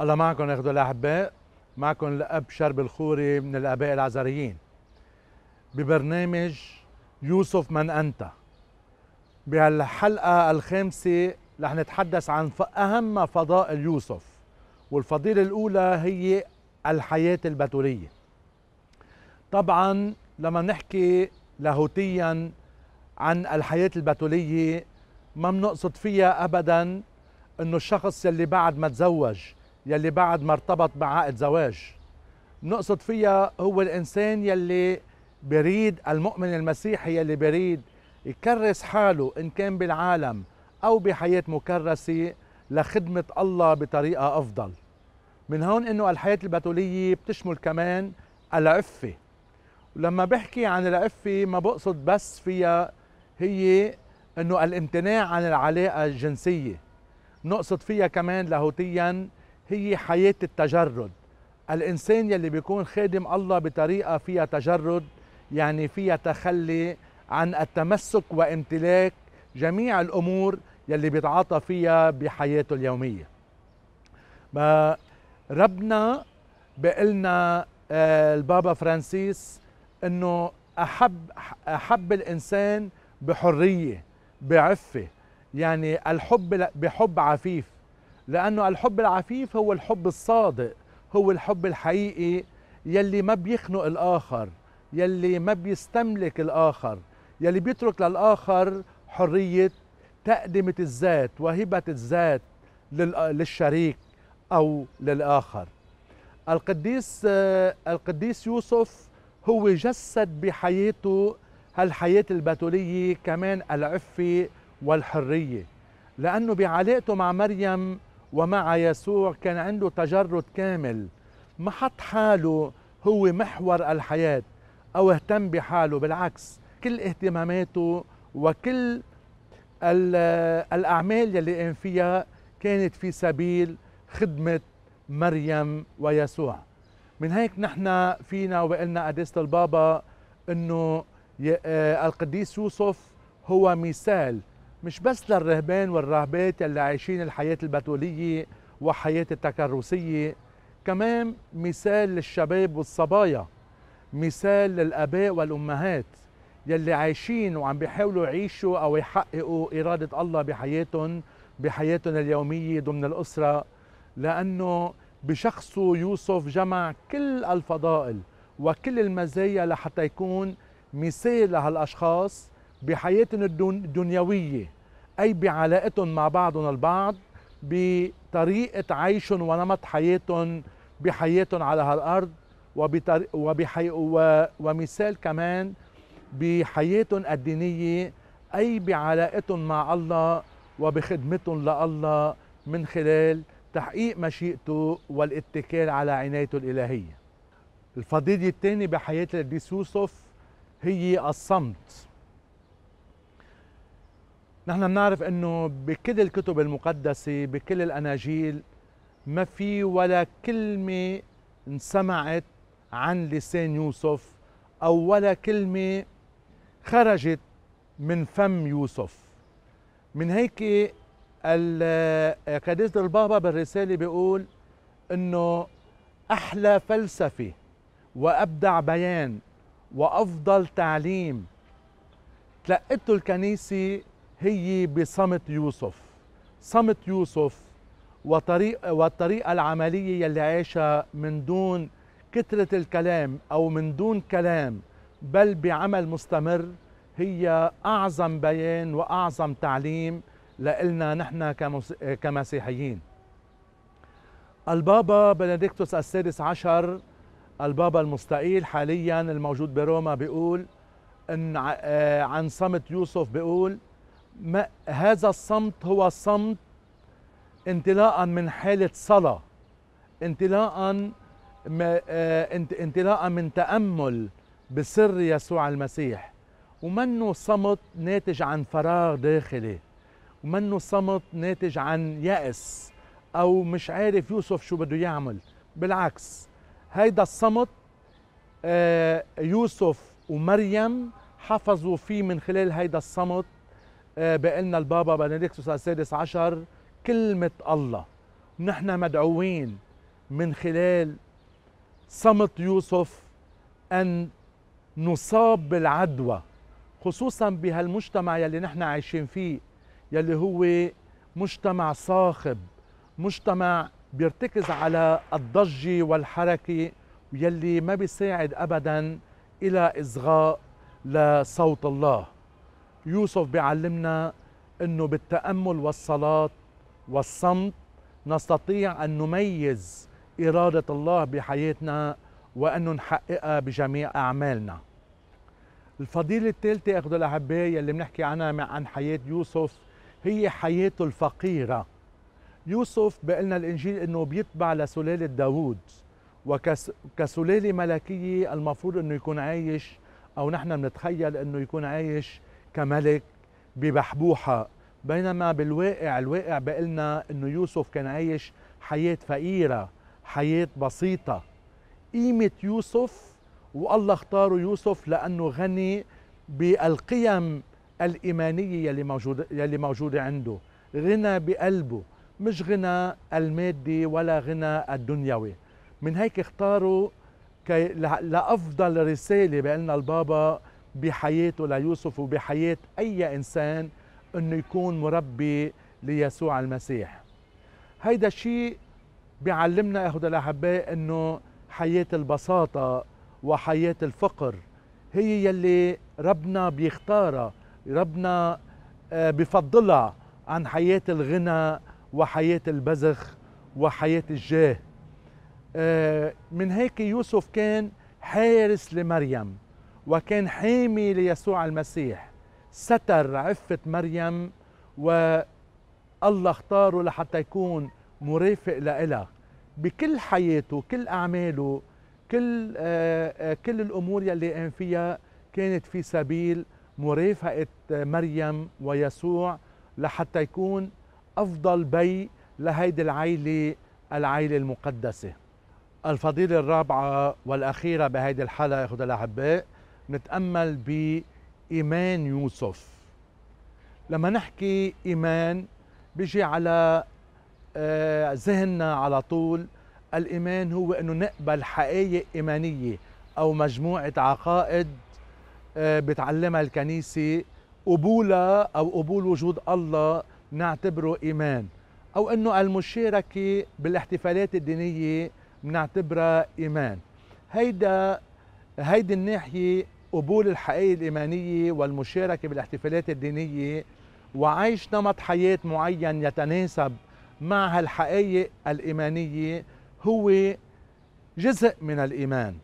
الله معكم اخذوا الاحباء معكم الاب شرب الخوري من الاباء العزريين ببرنامج يوسف من انت بهالحلقه الخامسه رح نتحدث عن اهم فضائل يوسف والفضيله الاولى هي الحياه البتوليه طبعا لما نحكي لاهوتيا عن الحياه البتوليه ما بنقصد فيها ابدا انه الشخص يلي بعد ما تزوج يلي بعد ما ارتبط بعقد زواج نقصد فيها هو الإنسان يلي بريد المؤمن المسيحي يلي بريد يكرس حاله إن كان بالعالم أو بحياة مكرسة لخدمة الله بطريقة أفضل من هون إنه الحياة البتولية بتشمل كمان العفة ولما بحكي عن العفة ما بقصد بس فيها هي إنه الامتناع عن العلاقة الجنسية نقصد فيها كمان لاهوتيا هي حياة التجرد الإنسان يلي بيكون خادم الله بطريقة فيها تجرد يعني فيها تخلي عن التمسك وامتلاك جميع الأمور يلي بيتعاطى فيها بحياته اليومية ربنا بقلنا آه، البابا فرانسيس انه احب احب الانسان بحريه بعفه يعني الحب بحب عفيف لأنه الحب العفيف هو الحب الصادق هو الحب الحقيقي يلي ما بيخنق الآخر يلي ما بيستملك الآخر يلي بيترك للآخر حرية تقدمة الذات وهبة الذات للشريك أو للآخر القديس القديس يوسف هو جسد بحياته هالحياة البتولية كمان العفة والحرية لأنه بعلاقته مع مريم ومع يسوع كان عنده تجرد كامل ما حط حاله هو محور الحياة أو اهتم بحاله بالعكس كل اهتماماته وكل الأعمال يلي قام فيها كانت في سبيل خدمة مريم ويسوع من هيك نحن فينا وقلنا قديس البابا أنه آه، القديس يوسف هو مثال مش بس للرهبان والراهبات اللي عايشين الحياة البتولية وحياة التكرسية كمان مثال للشباب والصبايا مثال للآباء والأمهات يلي عايشين وعم بيحاولوا يعيشوا أو يحققوا إرادة الله بحياتهم بحياتهم اليومية ضمن الأسرة لأنه بشخصه يوسف جمع كل الفضائل وكل المزايا لحتى يكون مثال لهالأشخاص بحياتهم الدنيوية أي بعلاقتهم مع بعضهم البعض بطريقة عيشهم ونمط حياتهم بحياتهم على هالأرض وبحي... و... ومثال كمان بحياتهم الدينية أي بعلاقتهم مع الله وبخدمتهم لله من خلال تحقيق مشيئته والاتكال على عنايته الإلهية الفضيلة الثانية بحياة القديس يوسف هي الصمت نحن بنعرف انه بكل الكتب المقدسه بكل الاناجيل ما في ولا كلمه انسمعت عن لسان يوسف او ولا كلمه خرجت من فم يوسف من هيك كنيسة البابا بالرسالة بيقول انه احلى فلسفة وابدع بيان وافضل تعليم تلقته الكنيسة هي بصمت يوسف صمت يوسف وطريق والطريقة العملية يلي عاشها من دون كثرة الكلام أو من دون كلام بل بعمل مستمر هي أعظم بيان وأعظم تعليم لإلنا نحن كمسيحيين البابا بنديكتوس السادس عشر البابا المستقيل حاليا الموجود بروما بيقول إن آه، عن صمت يوسف بيقول ما هذا الصمت هو صمت انطلاقا من حالة صلاة انطلاقا انطلاقا آه، من تأمل بسر يسوع المسيح ومنه صمت ناتج عن فراغ داخلي ومنه صمت ناتج عن يأس أو مش عارف يوسف شو بده يعمل بالعكس هيدا الصمت آه، يوسف ومريم حفظوا فيه من خلال هيدا الصمت آه، بقلنا البابا بنديكتوس السادس عشر كلمة الله نحن مدعوين من خلال صمت يوسف أن نصاب بالعدوى خصوصا بهالمجتمع يلي نحن عايشين فيه يلي هو مجتمع صاخب مجتمع بيرتكز على الضجة والحركة يلي ما بيساعد أبدا إلى إصغاء لصوت الله يوسف بيعلمنا انه بالتامل والصلاه والصمت نستطيع ان نميز اراده الله بحياتنا وان نحققها بجميع اعمالنا الفضيلة الثالثة أخذوا الأحباء يلي بنحكي عنها عن حياة يوسف هي حياته الفقيرة يوسف بقلنا الإنجيل أنه بيتبع لسلالة داوود وكسلالة ملكية المفروض أنه يكون عايش أو نحن بنتخيل أنه يكون عايش كملك ببحبوحة بينما بالواقع الواقع بقلنا أنه يوسف كان عايش حياة فقيرة حياة بسيطة قيمة يوسف والله اختاره يوسف لأنه غني بالقيم الإيمانية يلي موجودة, يلي موجودة عنده غنى بقلبه مش غنى المادي ولا غنى الدنيوي من هيك اختاروا لأفضل رسالة بقلنا البابا بحياته ليوسف وبحياة أي إنسان أنه يكون مربي ليسوع المسيح هيدا الشيء بيعلمنا أهد الأحباء أنه حياة البساطة وحياة الفقر هي يلي ربنا بيختارها ربنا آه، بفضلها عن حياة الغنى وحياة البذخ وحياة الجاه آه، من هيك يوسف كان حارس لمريم وكان حامي ليسوع المسيح ستر عفة مريم والله اختاره لحتى يكون مرافق لإلها بكل حياته كل أعماله كل آه، آه، كل الأمور يلي قام فيها كانت في سبيل مرافقة مريم ويسوع لحتى يكون أفضل بي لهيدي العيلة العيلة المقدسة الفضيلة الرابعة والأخيرة بهيدي الحلقة يا الأحباء نتأمل بإيمان يوسف لما نحكي إيمان بيجي على آه، ذهننا على طول الإيمان هو أنه نقبل حقائق إيمانية أو مجموعة عقائد آه، بتعلمها الكنيسة قبولها أو قبول وجود الله نعتبره إيمان أو أنه المشاركة بالاحتفالات الدينية بنعتبرها إيمان هيدا هيدي الناحية قبول الحقائق الإيمانية والمشاركة بالاحتفالات الدينية وعيش نمط حياة معين يتناسب مع هالحقائق الإيمانية هو جزء من الإيمان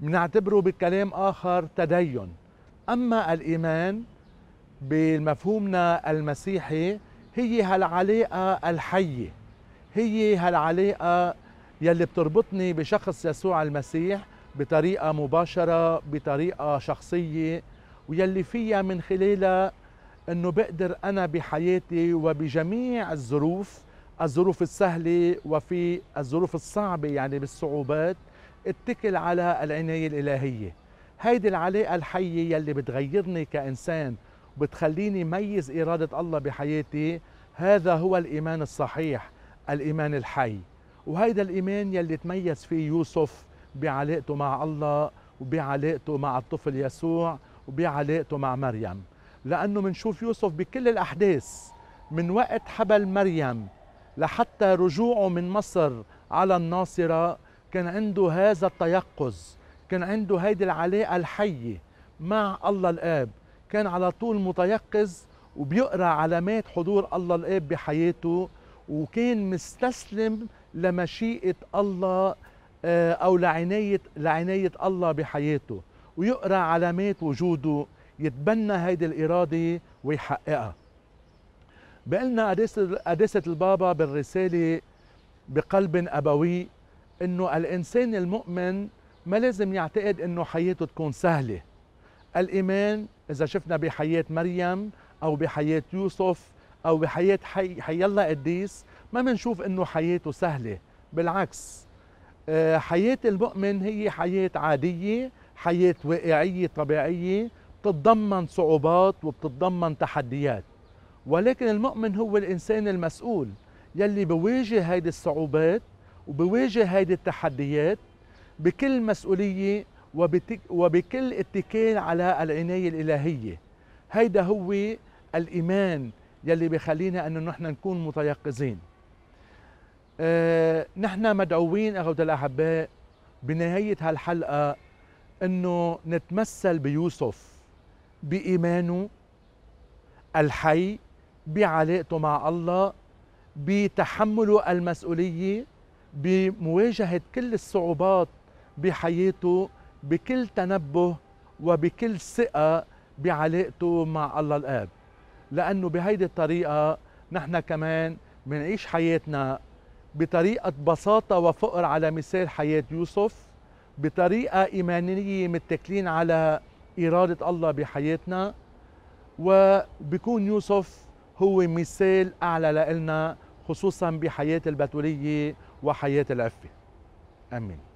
بنعتبره بكلام آخر تدين أما الإيمان بمفهومنا المسيحي هي هالعلاقة الحية هي هالعلاقة يلي بتربطني بشخص يسوع المسيح بطريقة مباشرة بطريقة شخصية ويلي فيها من خلالها أنه بقدر أنا بحياتي وبجميع الظروف الظروف السهلة وفي الظروف الصعبة يعني بالصعوبات اتكل على العناية الإلهية هيدي العلاقة الحية يلي بتغيرني كإنسان وبتخليني ميز إرادة الله بحياتي هذا هو الإيمان الصحيح الإيمان الحي وهيدا الإيمان يلي تميز فيه يوسف بعلاقته مع الله وبعلاقته مع الطفل يسوع وبعلاقته مع مريم لأنه منشوف يوسف بكل الأحداث من وقت حبل مريم لحتى رجوعه من مصر على الناصرة كان عنده هذا التيقظ كان عنده هيدي العلاقة الحية مع الله الآب كان على طول متيقظ وبيقرأ علامات حضور الله الآب بحياته وكان مستسلم لمشيئة الله آه، أو لعناية, لعناية الله بحياته ويقرأ علامات وجوده يتبنى هيدي الإرادة ويحققها بقلنا قداسة البابا بالرسالة بقلب أبوي إنه الإنسان المؤمن ما لازم يعتقد إنه حياته تكون سهلة الإيمان إذا شفنا بحياة مريم أو بحياة يوسف أو بحياة حي, حي الله قديس ما بنشوف إنه حياته سهلة بالعكس آه، حياة المؤمن هي حياة عادية حياة واقعية طبيعية بتتضمن صعوبات وبتتضمن تحديات ولكن المؤمن هو الإنسان المسؤول يلي بواجه هيدي الصعوبات وبواجه هيدي التحديات بكل مسؤولية وبتك وبكل اتكال على العناية الإلهية هيدا هو الإيمان يلي بخلينا أنه نحن نكون متيقظين آه، نحن مدعوين أخوة الأحباء بنهاية هالحلقة أنه نتمثل بيوسف بإيمانه الحي بعلاقته مع الله بتحمله المسؤولية بمواجهة كل الصعوبات بحياته بكل تنبه وبكل ثقة بعلاقته مع الله الآب لأنه بهيدي الطريقة نحن كمان منعيش حياتنا بطريقة بساطة وفقر على مثال حياة يوسف بطريقة إيمانية متكلين على إرادة الله بحياتنا وبيكون يوسف هو مثال أعلى لنا خصوصا بحياة البتولية وحياة العفة أمين